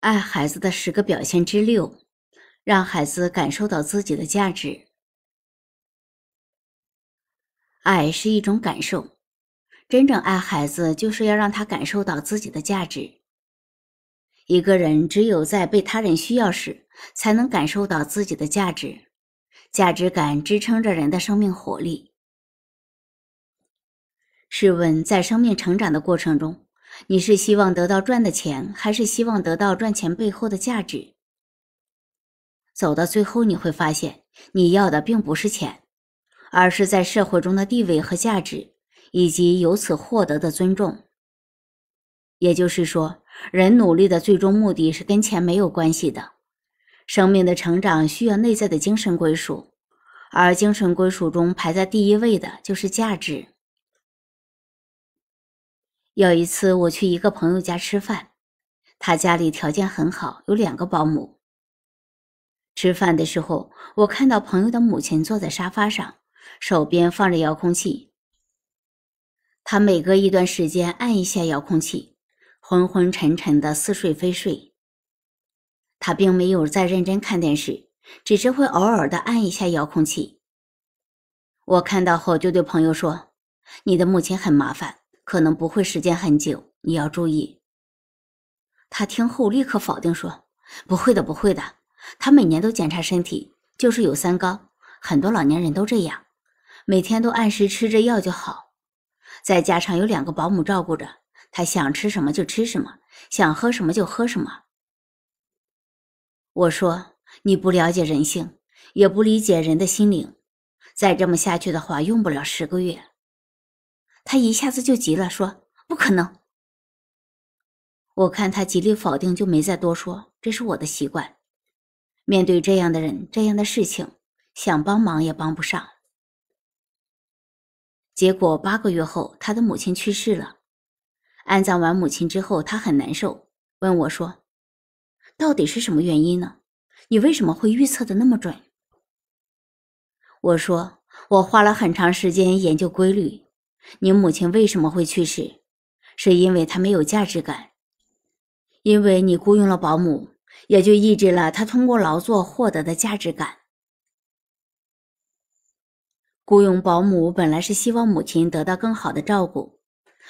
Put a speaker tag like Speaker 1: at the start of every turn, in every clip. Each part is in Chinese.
Speaker 1: 爱孩子的十个表现之六，让孩子感受到自己的价值。爱是一种感受，真正爱孩子就是要让他感受到自己的价值。一个人只有在被他人需要时，才能感受到自己的价值。价值感支撑着人的生命活力。试问，在生命成长的过程中，你是希望得到赚的钱，还是希望得到赚钱背后的价值？走到最后，你会发现，你要的并不是钱，而是在社会中的地位和价值，以及由此获得的尊重。也就是说，人努力的最终目的是跟钱没有关系的。生命的成长需要内在的精神归属，而精神归属中排在第一位的就是价值。有一次我去一个朋友家吃饭，他家里条件很好，有两个保姆。吃饭的时候，我看到朋友的母亲坐在沙发上，手边放着遥控器。他每隔一段时间按一下遥控器，昏昏沉沉的似睡非睡。他并没有在认真看电视，只是会偶尔的按一下遥控器。我看到后就对朋友说：“你的母亲很麻烦。”可能不会时间很久，你要注意。他听后立刻否定说：“不会的，不会的。他每年都检查身体，就是有三高，很多老年人都这样，每天都按时吃着药就好。再加上有两个保姆照顾着，他想吃什么就吃什么，想喝什么就喝什么。”我说：“你不了解人性，也不理解人的心灵。再这么下去的话，用不了十个月。”他一下子就急了，说：“不可能！”我看他极力否定，就没再多说。这是我的习惯。面对这样的人、这样的事情，想帮忙也帮不上。结果八个月后，他的母亲去世了。安葬完母亲之后，他很难受，问我说：“到底是什么原因呢？你为什么会预测的那么准？”我说：“我花了很长时间研究规律。”你母亲为什么会去世？是因为她没有价值感，因为你雇佣了保姆，也就抑制了她通过劳作获得的价值感。雇佣保姆本来是希望母亲得到更好的照顾，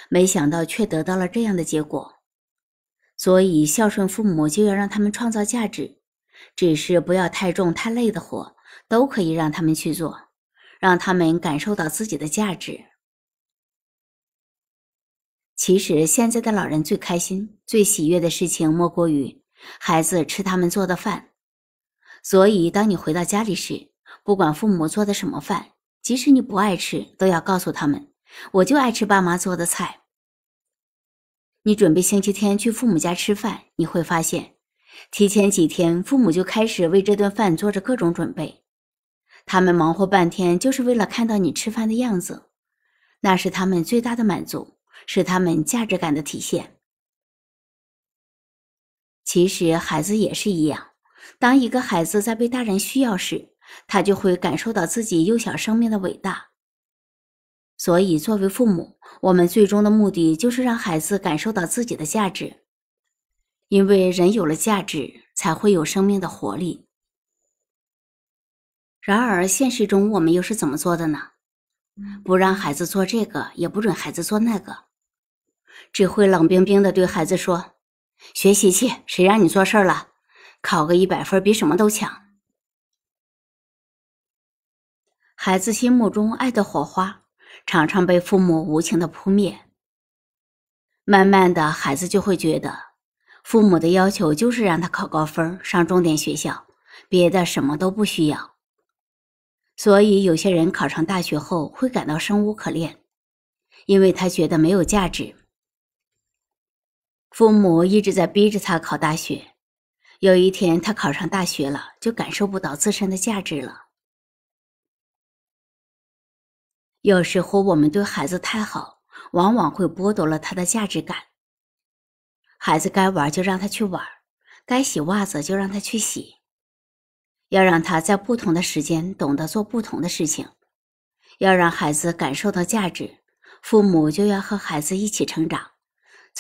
Speaker 1: 没想到却得到了这样的结果。所以孝顺父母就要让他们创造价值，只是不要太重太累的活，都可以让他们去做，让他们感受到自己的价值。其实现在的老人最开心、最喜悦的事情，莫过于孩子吃他们做的饭。所以，当你回到家里时，不管父母做的什么饭，即使你不爱吃，都要告诉他们：“我就爱吃爸妈做的菜。”你准备星期天去父母家吃饭，你会发现，提前几天父母就开始为这顿饭做着各种准备。他们忙活半天，就是为了看到你吃饭的样子，那是他们最大的满足。是他们价值感的体现。其实孩子也是一样，当一个孩子在被大人需要时，他就会感受到自己幼小生命的伟大。所以，作为父母，我们最终的目的就是让孩子感受到自己的价值，因为人有了价值，才会有生命的活力。然而，现实中我们又是怎么做的呢？不让孩子做这个，也不准孩子做那个。只会冷冰冰的对孩子说：“学习去，谁让你做事儿了？考个一百分比什么都强。”孩子心目中爱的火花常常被父母无情的扑灭。慢慢的，孩子就会觉得，父母的要求就是让他考高分、上重点学校，别的什么都不需要。所以，有些人考上大学后会感到生无可恋，因为他觉得没有价值。父母一直在逼着他考大学，有一天他考上大学了，就感受不到自身的价值了。有时候我们对孩子太好，往往会剥夺了他的价值感。孩子该玩就让他去玩，该洗袜子就让他去洗，要让他在不同的时间懂得做不同的事情，要让孩子感受到价值，父母就要和孩子一起成长。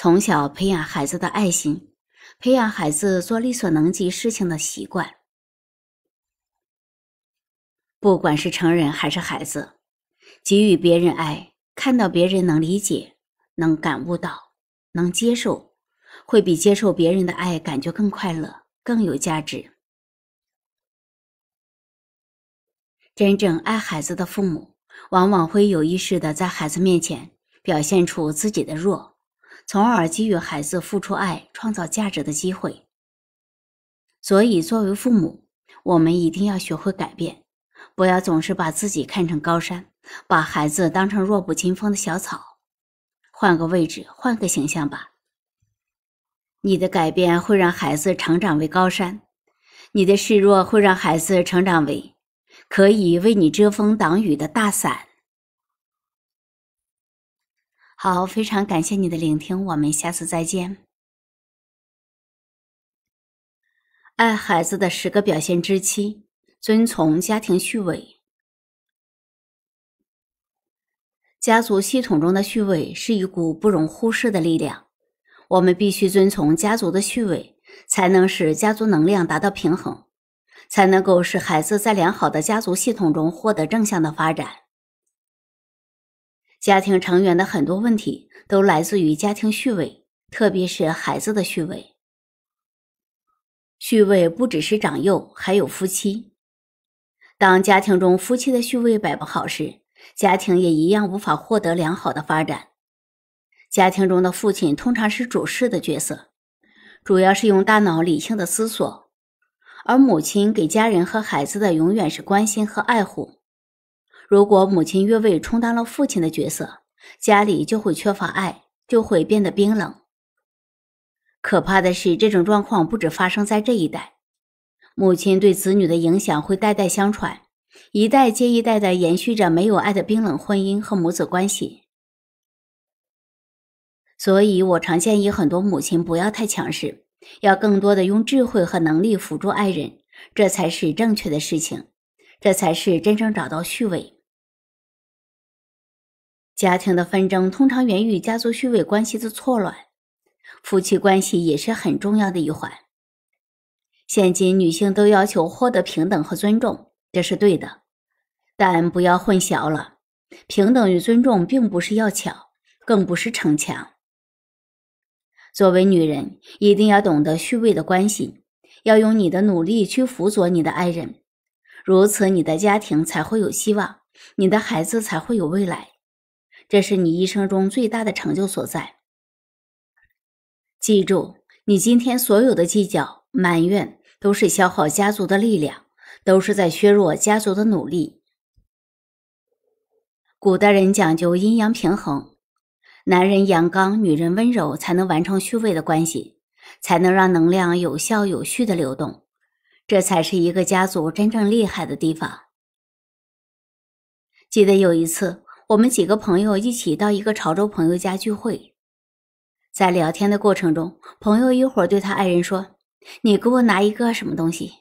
Speaker 1: 从小培养孩子的爱心，培养孩子做力所能及事情的习惯。不管是成人还是孩子，给予别人爱，看到别人能理解、能感悟到、能接受，会比接受别人的爱感觉更快乐、更有价值。真正爱孩子的父母，往往会有意识的在孩子面前表现出自己的弱。从而给予孩子付出爱、创造价值的机会。所以，作为父母，我们一定要学会改变，不要总是把自己看成高山，把孩子当成弱不禁风的小草。换个位置，换个形象吧。你的改变会让孩子成长为高山，你的示弱会让孩子成长为可以为你遮风挡雨的大伞。好，非常感谢你的聆听，我们下次再见。爱孩子的十个表现之七：遵从家庭序位。家族系统中的序位是一股不容忽视的力量，我们必须遵从家族的序位，才能使家族能量达到平衡，才能够使孩子在良好的家族系统中获得正向的发展。家庭成员的很多问题都来自于家庭序位，特别是孩子的序位。序位不只是长幼，还有夫妻。当家庭中夫妻的序位摆不好时，家庭也一样无法获得良好的发展。家庭中的父亲通常是主事的角色，主要是用大脑理性的思索；而母亲给家人和孩子的永远是关心和爱护。如果母亲越位充当了父亲的角色，家里就会缺乏爱，就会变得冰冷。可怕的是，这种状况不止发生在这一代，母亲对子女的影响会代代相传，一代接一代的延续着没有爱的冰冷婚姻和母子关系。所以我常建议很多母亲不要太强势，要更多的用智慧和能力辅助爱人，这才是正确的事情，这才是真正找到序位。家庭的纷争通常源于家族虚伪关系的错乱，夫妻关系也是很重要的一环。现今女性都要求获得平等和尊重，这是对的，但不要混淆了，平等与尊重并不是要抢，更不是逞强。作为女人，一定要懂得虚伪的关系，要用你的努力去辅佐你的爱人，如此你的家庭才会有希望，你的孩子才会有未来。这是你一生中最大的成就所在。记住，你今天所有的计较、埋怨，都是消耗家族的力量，都是在削弱家族的努力。古代人讲究阴阳平衡，男人阳刚，女人温柔，才能完成虚位的关系，才能让能量有效、有序的流动。这才是一个家族真正厉害的地方。记得有一次。我们几个朋友一起到一个潮州朋友家聚会，在聊天的过程中，朋友一会儿对他爱人说：“你给我拿一个什么东西。”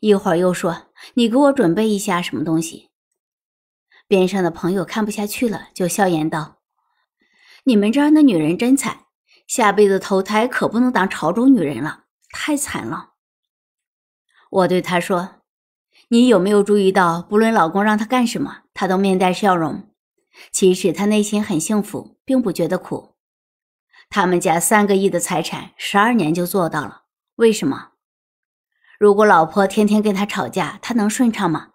Speaker 1: 一会儿又说：“你给我准备一下什么东西。”边上的朋友看不下去了，就笑言道：“你们这儿的女人真惨，下辈子投胎可不能当潮州女人了，太惨了。”我对他说：“你有没有注意到，不论老公让他干什么，他都面带笑容？”其实他内心很幸福，并不觉得苦。他们家三个亿的财产，十二年就做到了，为什么？如果老婆天天跟他吵架，他能顺畅吗？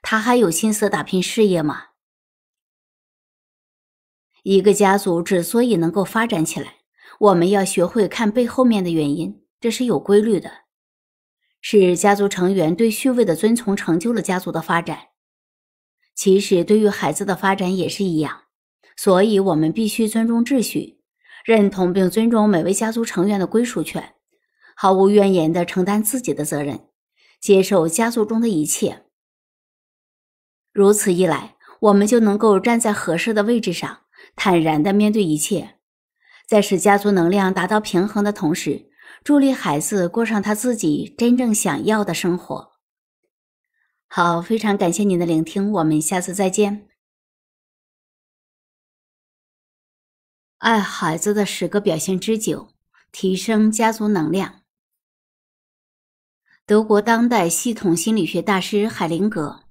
Speaker 1: 他还有心思打拼事业吗？一个家族之所以能够发展起来，我们要学会看背后面的原因，这是有规律的。是家族成员对序位的遵从，成就了家族的发展。其实，对于孩子的发展也是一样，所以我们必须尊重秩序，认同并尊重每位家族成员的归属权，毫无怨言的承担自己的责任，接受家族中的一切。如此一来，我们就能够站在合适的位置上，坦然的面对一切，在使家族能量达到平衡的同时，助力孩子过上他自己真正想要的生活。好，非常感谢您的聆听，我们下次再见。爱孩子的十个表现之九，提升家族能量。德国当代系统心理学大师海灵格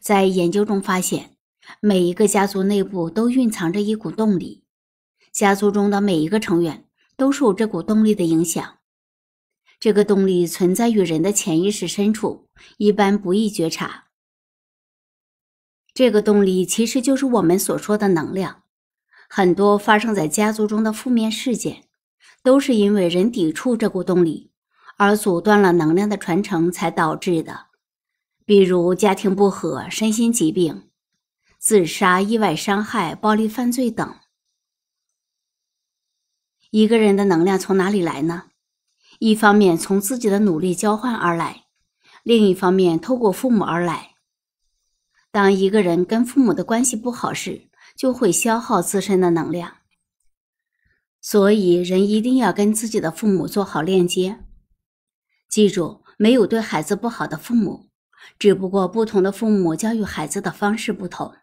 Speaker 1: 在研究中发现，每一个家族内部都蕴藏着一股动力，家族中的每一个成员都受这股动力的影响。这个动力存在于人的潜意识深处，一般不易觉察。这个动力其实就是我们所说的能量。很多发生在家族中的负面事件，都是因为人抵触这股动力，而阻断了能量的传承才导致的。比如家庭不和、身心疾病、自杀、意外伤害、暴力犯罪等。一个人的能量从哪里来呢？一方面从自己的努力交换而来，另一方面透过父母而来。当一个人跟父母的关系不好时，就会消耗自身的能量。所以，人一定要跟自己的父母做好链接。记住，没有对孩子不好的父母，只不过不同的父母教育孩子的方式不同。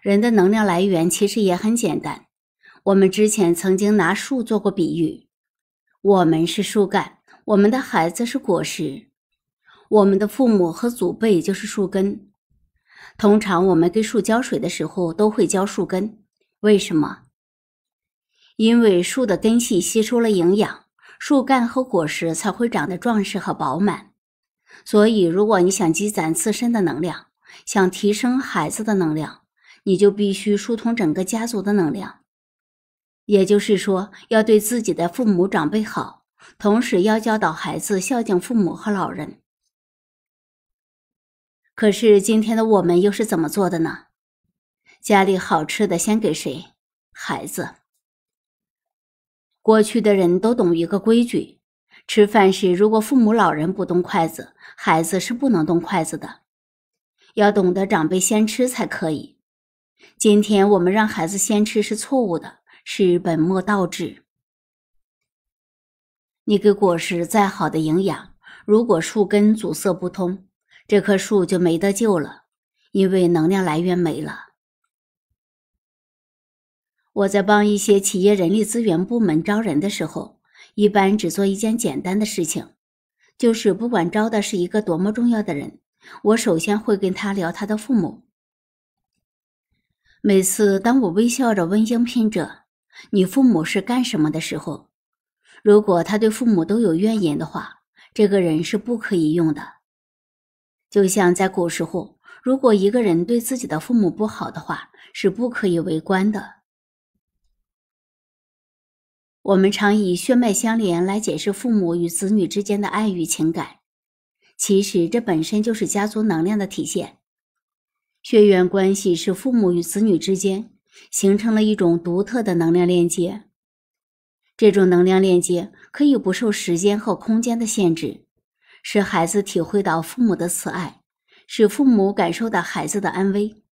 Speaker 1: 人的能量来源其实也很简单，我们之前曾经拿树做过比喻。我们是树干，我们的孩子是果实，我们的父母和祖辈就是树根。通常我们给树浇水的时候，都会浇树根，为什么？因为树的根系吸收了营养，树干和果实才会长得壮实和饱满。所以，如果你想积攒自身的能量，想提升孩子的能量，你就必须疏通整个家族的能量。也就是说，要对自己的父母长辈好，同时要教导孩子孝敬父母和老人。可是今天的我们又是怎么做的呢？家里好吃的先给谁？孩子。过去的人都懂一个规矩：吃饭时，如果父母老人不动筷子，孩子是不能动筷子的，要懂得长辈先吃才可以。今天我们让孩子先吃是错误的。是本末倒置。你给果实再好的营养，如果树根阻塞不通，这棵树就没得救了，因为能量来源没了。我在帮一些企业人力资源部门招人的时候，一般只做一件简单的事情，就是不管招的是一个多么重要的人，我首先会跟他聊他的父母。每次当我微笑着问应聘者，你父母是干什么的时候？如果他对父母都有怨言的话，这个人是不可以用的。就像在古时候，如果一个人对自己的父母不好的话，是不可以为官的。我们常以血脉相连来解释父母与子女之间的爱与情感，其实这本身就是家族能量的体现。血缘关系是父母与子女之间。形成了一种独特的能量链接。这种能量链接可以不受时间和空间的限制，使孩子体会到父母的慈爱，使父母感受到孩子的安危。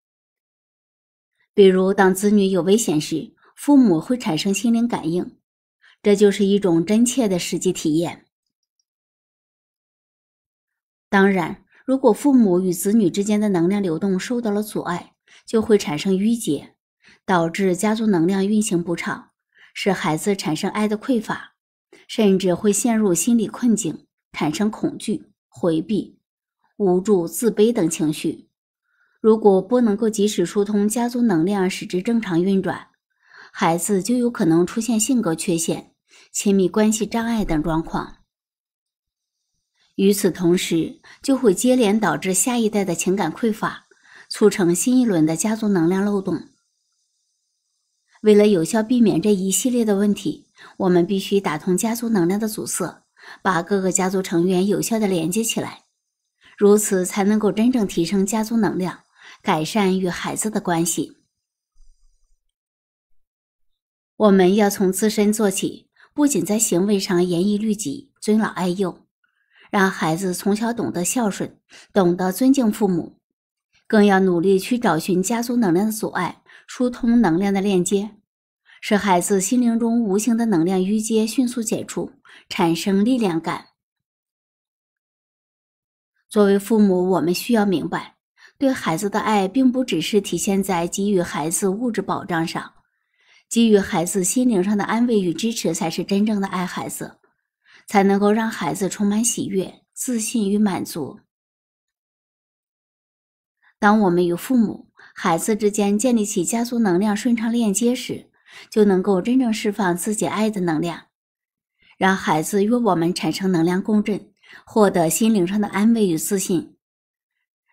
Speaker 1: 比如，当子女有危险时，父母会产生心灵感应，这就是一种真切的实际体验。当然，如果父母与子女之间的能量流动受到了阻碍，就会产生淤结。导致家族能量运行不畅，使孩子产生爱的匮乏，甚至会陷入心理困境，产生恐惧、回避、无助、自卑等情绪。如果不能够及时疏通家族能量，使之正常运转，孩子就有可能出现性格缺陷、亲密关系障碍等状况。与此同时，就会接连导致下一代的情感匮乏，促成新一轮的家族能量漏洞。为了有效避免这一系列的问题，我们必须打通家族能量的阻塞，把各个家族成员有效的连接起来，如此才能够真正提升家族能量，改善与孩子的关系。我们要从自身做起，不仅在行为上严以律己、尊老爱幼，让孩子从小懂得孝顺、懂得尊敬父母，更要努力去找寻家族能量的阻碍，疏通能量的链接。使孩子心灵中无形的能量淤结迅速解除，产生力量感。作为父母，我们需要明白，对孩子的爱并不只是体现在给予孩子物质保障上，给予孩子心灵上的安慰与支持，才是真正的爱孩子，才能够让孩子充满喜悦、自信与满足。当我们与父母、孩子之间建立起家族能量顺畅链接时，就能够真正释放自己爱的能量，让孩子与我们产生能量共振，获得心灵上的安慰与自信。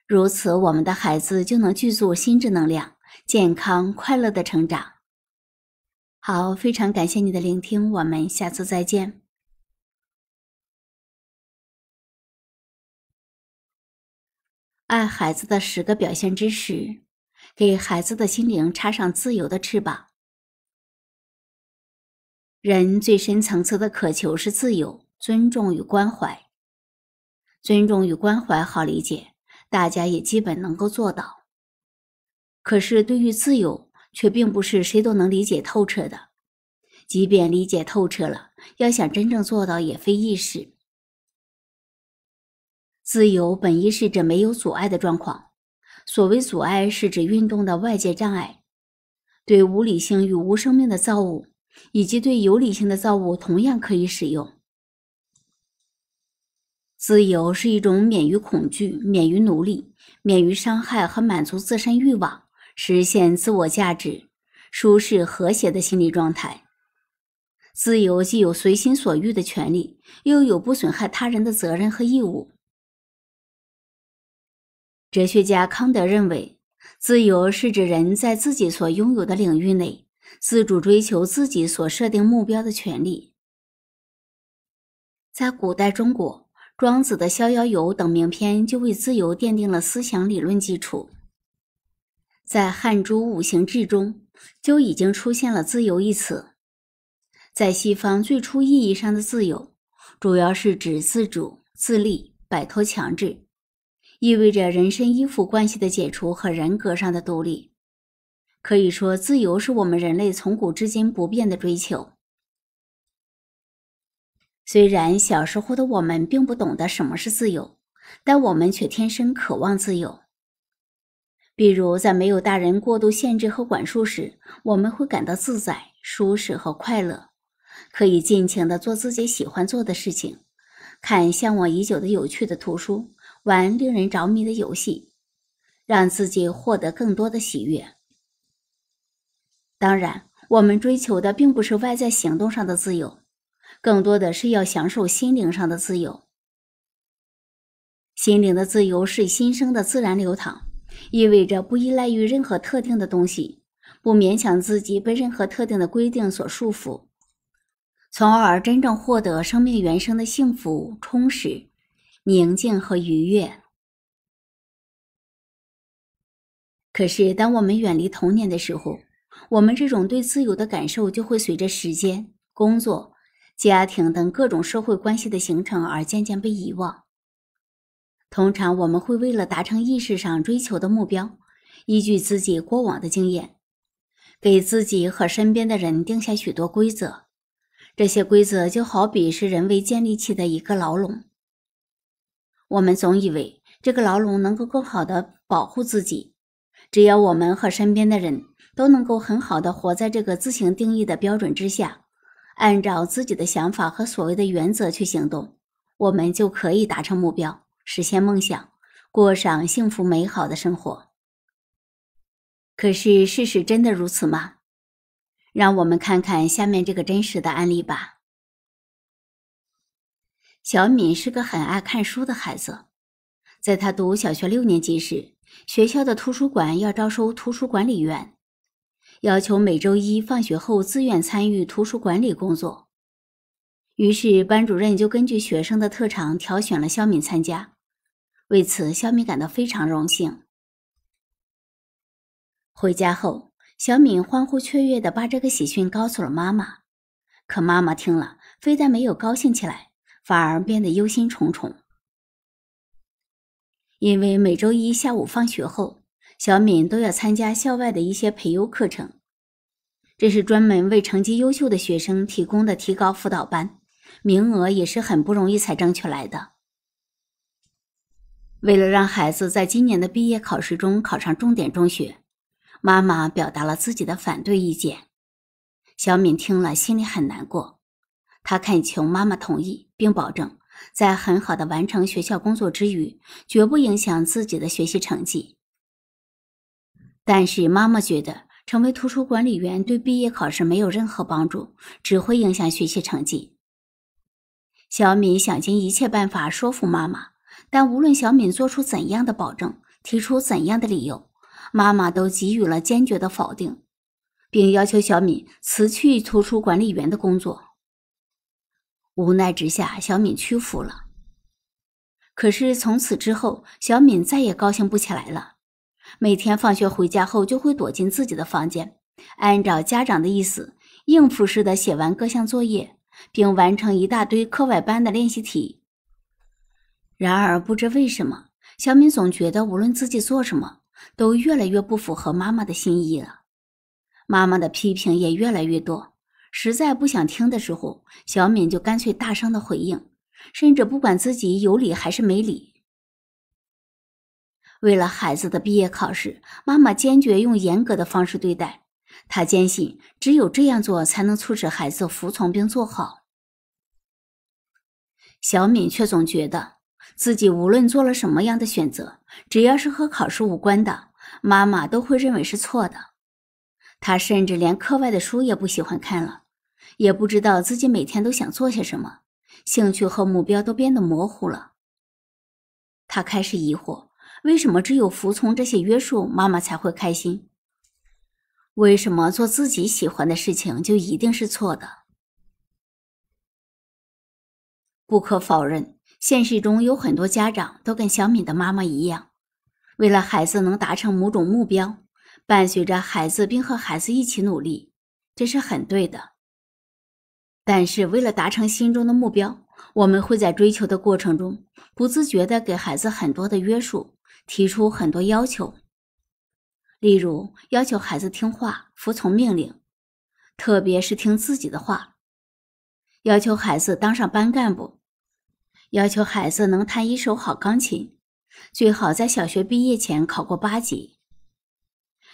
Speaker 1: 如此，我们的孩子就能具足心智能量，健康快乐的成长。好，非常感谢你的聆听，我们下次再见。爱孩子的十个表现知识，给孩子的心灵插上自由的翅膀。人最深层次的渴求是自由、尊重与关怀。尊重与关怀好理解，大家也基本能够做到。可是对于自由，却并不是谁都能理解透彻的。即便理解透彻了，要想真正做到也非易事。自由本意是指没有阻碍的状况。所谓阻碍，是指运动的外界障碍，对无理性与无生命的造物。以及对有理性的造物同样可以使用。自由是一种免于恐惧、免于奴隶、免于伤害和满足自身欲望、实现自我价值、舒适和谐的心理状态。自由既有随心所欲的权利，又有不损害他人的责任和义务。哲学家康德认为，自由是指人在自己所拥有的领域内。自主追求自己所设定目标的权利，在古代中国，《庄子》的《逍遥游》等名篇就为自由奠定了思想理论基础。在汉诸五行志》中就已经出现了“自由”一词。在西方，最初意义上的自由，主要是指自主、自立、摆脱强制，意味着人身依附关系的解除和人格上的独立。可以说，自由是我们人类从古至今不变的追求。虽然小时候的我们并不懂得什么是自由，但我们却天生渴望自由。比如，在没有大人过度限制和管束时，我们会感到自在、舒适和快乐，可以尽情的做自己喜欢做的事情，看向往已久的有趣的图书，玩令人着迷的游戏，让自己获得更多的喜悦。当然，我们追求的并不是外在行动上的自由，更多的是要享受心灵上的自由。心灵的自由是心生的自然流淌，意味着不依赖于任何特定的东西，不勉强自己被任何特定的规定所束缚，从而真正获得生命原生的幸福、充实、宁静和愉悦。可是，当我们远离童年的时候，我们这种对自由的感受，就会随着时间、工作、家庭等各种社会关系的形成而渐渐被遗忘。通常，我们会为了达成意识上追求的目标，依据自己过往的经验，给自己和身边的人定下许多规则。这些规则就好比是人为建立起的一个牢笼。我们总以为这个牢笼能够更好的保护自己，只要我们和身边的人。都能够很好的活在这个自行定义的标准之下，按照自己的想法和所谓的原则去行动，我们就可以达成目标，实现梦想，过上幸福美好的生活。可是，事实真的如此吗？让我们看看下面这个真实的案例吧。小敏是个很爱看书的孩子，在他读小学六年级时，学校的图书馆要招收图书管理员。要求每周一放学后自愿参与图书管理工作，于是班主任就根据学生的特长挑选了小敏参加。为此，小敏感到非常荣幸。回家后，小敏欢呼雀跃的把这个喜讯告诉了妈妈，可妈妈听了，非但没有高兴起来，反而变得忧心忡忡，因为每周一下午放学后。小敏都要参加校外的一些培优课程，这是专门为成绩优秀的学生提供的提高辅导班，名额也是很不容易才争取来的。为了让孩子在今年的毕业考试中考上重点中学，妈妈表达了自己的反对意见。小敏听了心里很难过，她恳求妈妈同意，并保证在很好的完成学校工作之余，绝不影响自己的学习成绩。但是妈妈觉得，成为图书管理员对毕业考试没有任何帮助，只会影响学习成绩。小敏想尽一切办法说服妈妈，但无论小敏做出怎样的保证，提出怎样的理由，妈妈都给予了坚决的否定，并要求小敏辞去图书管理员的工作。无奈之下，小敏屈服了。可是从此之后，小敏再也高兴不起来了。每天放学回家后，就会躲进自己的房间，按照家长的意思，应付式的写完各项作业，并完成一大堆课外班的练习题。然而，不知为什么，小敏总觉得无论自己做什么，都越来越不符合妈妈的心意了。妈妈的批评也越来越多，实在不想听的时候，小敏就干脆大声的回应，甚至不管自己有理还是没理。为了孩子的毕业考试，妈妈坚决用严格的方式对待她坚信只有这样做才能促使孩子服从并做好。小敏却总觉得自己无论做了什么样的选择，只要是和考试无关的，妈妈都会认为是错的。他甚至连课外的书也不喜欢看了，也不知道自己每天都想做些什么，兴趣和目标都变得模糊了。他开始疑惑。为什么只有服从这些约束，妈妈才会开心？为什么做自己喜欢的事情就一定是错的？不可否认，现实中有很多家长都跟小敏的妈妈一样，为了孩子能达成某种目标，伴随着孩子并和孩子一起努力，这是很对的。但是，为了达成心中的目标，我们会在追求的过程中，不自觉的给孩子很多的约束。提出很多要求，例如要求孩子听话、服从命令，特别是听自己的话；要求孩子当上班干部；要求孩子能弹一手好钢琴，最好在小学毕业前考过八级；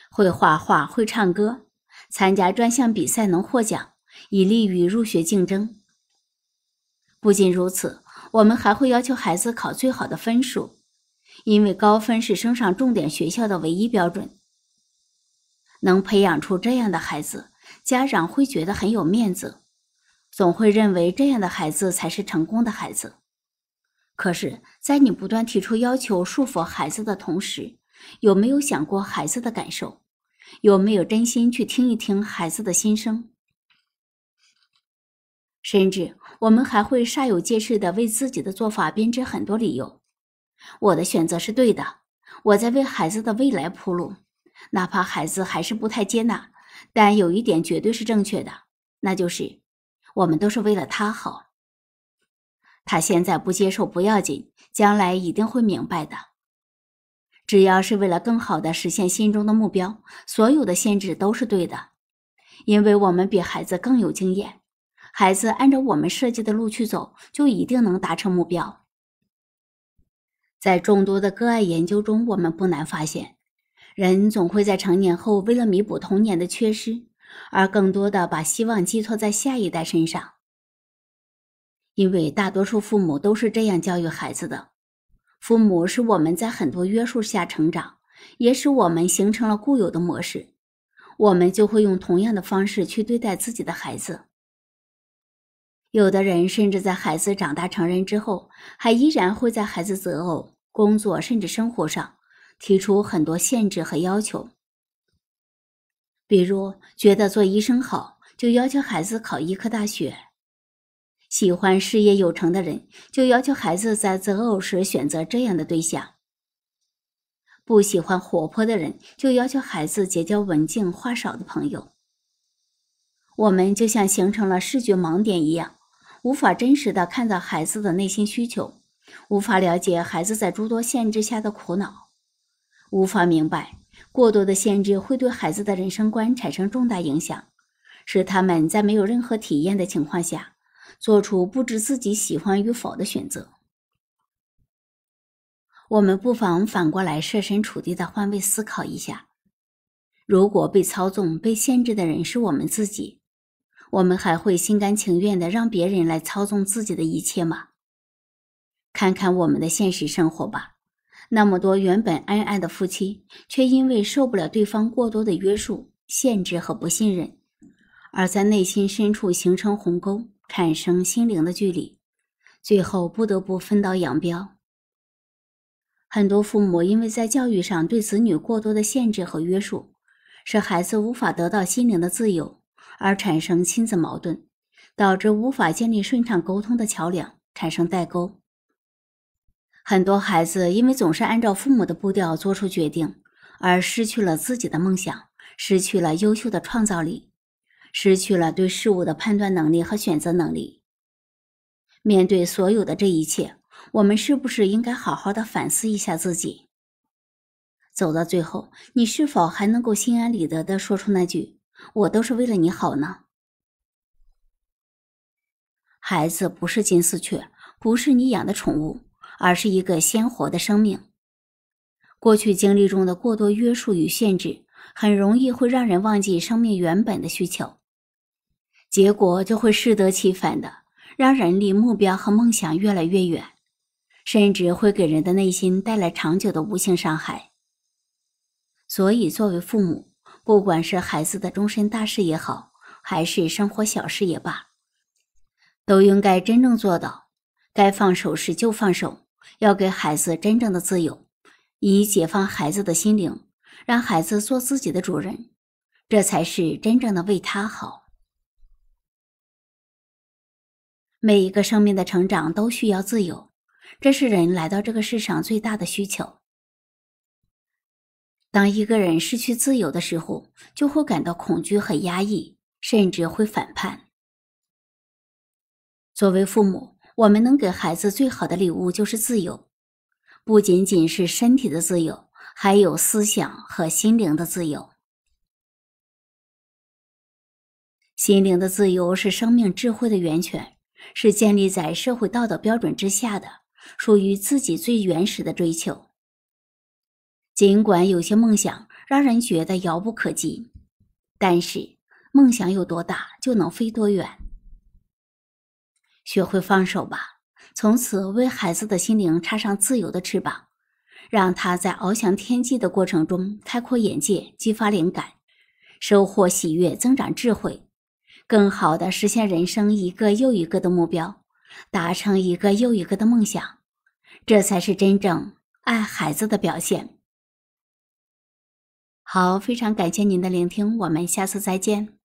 Speaker 1: 会画画、会唱歌，参加专项比赛能获奖，以利于入学竞争。不仅如此，我们还会要求孩子考最好的分数。因为高分是升上重点学校的唯一标准，能培养出这样的孩子，家长会觉得很有面子，总会认为这样的孩子才是成功的孩子。可是，在你不断提出要求束缚孩子的同时，有没有想过孩子的感受？有没有真心去听一听孩子的心声？甚至，我们还会煞有介事的为自己的做法编织很多理由。我的选择是对的，我在为孩子的未来铺路，哪怕孩子还是不太接纳，但有一点绝对是正确的，那就是我们都是为了他好。他现在不接受不要紧，将来一定会明白的。只要是为了更好的实现心中的目标，所有的限制都是对的，因为我们比孩子更有经验，孩子按照我们设计的路去走，就一定能达成目标。在众多的个案研究中，我们不难发现，人总会在成年后，为了弥补童年的缺失，而更多的把希望寄托在下一代身上。因为大多数父母都是这样教育孩子的，父母是我们在很多约束下成长，也使我们形成了固有的模式，我们就会用同样的方式去对待自己的孩子。有的人甚至在孩子长大成人之后，还依然会在孩子择偶、工作甚至生活上提出很多限制和要求。比如，觉得做医生好，就要求孩子考医科大学；喜欢事业有成的人，就要求孩子在择偶时选择这样的对象；不喜欢活泼的人，就要求孩子结交文静话少的朋友。我们就像形成了视觉盲点一样。无法真实的看到孩子的内心需求，无法了解孩子在诸多限制下的苦恼，无法明白过多的限制会对孩子的人生观产生重大影响，使他们在没有任何体验的情况下，做出不知自己喜欢与否的选择。我们不妨反过来设身处地的换位思考一下：如果被操纵、被限制的人是我们自己。我们还会心甘情愿的让别人来操纵自己的一切吗？看看我们的现实生活吧，那么多原本恩爱的夫妻，却因为受不了对方过多的约束、限制和不信任，而在内心深处形成鸿沟，产生心灵的距离，最后不得不分道扬镳。很多父母因为在教育上对子女过多的限制和约束，使孩子无法得到心灵的自由。而产生亲子矛盾，导致无法建立顺畅沟通的桥梁，产生代沟。很多孩子因为总是按照父母的步调做出决定，而失去了自己的梦想，失去了优秀的创造力，失去了对事物的判断能力和选择能力。面对所有的这一切，我们是不是应该好好的反思一下自己？走到最后，你是否还能够心安理得的说出那句？我都是为了你好呢。孩子不是金丝雀，不是你养的宠物，而是一个鲜活的生命。过去经历中的过多约束与限制，很容易会让人忘记生命原本的需求，结果就会适得其反的让人离目标和梦想越来越远，甚至会给人的内心带来长久的无形伤害。所以，作为父母。不管是孩子的终身大事也好，还是生活小事也罢，都应该真正做到该放手时就放手，要给孩子真正的自由，以解放孩子的心灵，让孩子做自己的主人，这才是真正的为他好。每一个生命的成长都需要自由，这是人来到这个世上最大的需求。当一个人失去自由的时候，就会感到恐惧和压抑，甚至会反叛。作为父母，我们能给孩子最好的礼物就是自由，不仅仅是身体的自由，还有思想和心灵的自由。心灵的自由是生命智慧的源泉，是建立在社会道德标准之下的，属于自己最原始的追求。尽管有些梦想让人觉得遥不可及，但是梦想有多大就能飞多远。学会放手吧，从此为孩子的心灵插上自由的翅膀，让他在翱翔天际的过程中开阔眼界、激发灵感、收获喜悦、增长智慧，更好的实现人生一个又一个的目标，达成一个又一个的梦想。这才是真正爱孩子的表现。好，非常感谢您的聆听，我们下次再见。